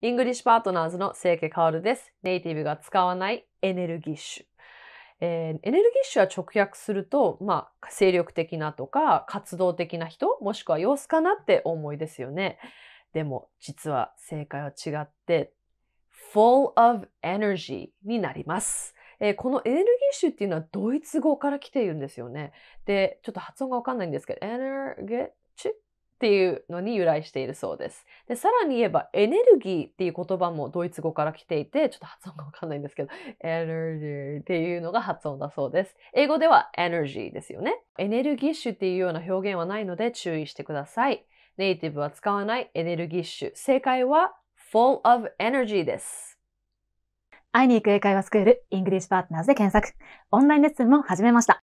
イングリッシュパートナーズの清家薫です。ネイティブが使わないエネルギッシュ。えー、エネルギッシュは直訳すると、まあ、精力的なとか活動的な人もしくは様子かなって思いですよね。でも実は正解は違って full of energy になります。えー、このエネルギッシュっていうのはドイツ語から来ているんですよね。で、ちょっと発音がわかんないんですけど、エネルギッチっていうのに由来しているそうです。で、さらに言えばエネルギーっていう言葉もドイツ語から来ていて、ちょっと発音がわかんないんですけど、エネルギーっていうのが発音だそうです。英語ではエネルギーですよね。エネルギッシュっていうような表現はないので注意してください。ネイティブは使わないエネルギッシュ。正解は full of energy です。会いに行く英会話スクール、イングリッシュパートナーズで検索。オンラインレッスンも始めました。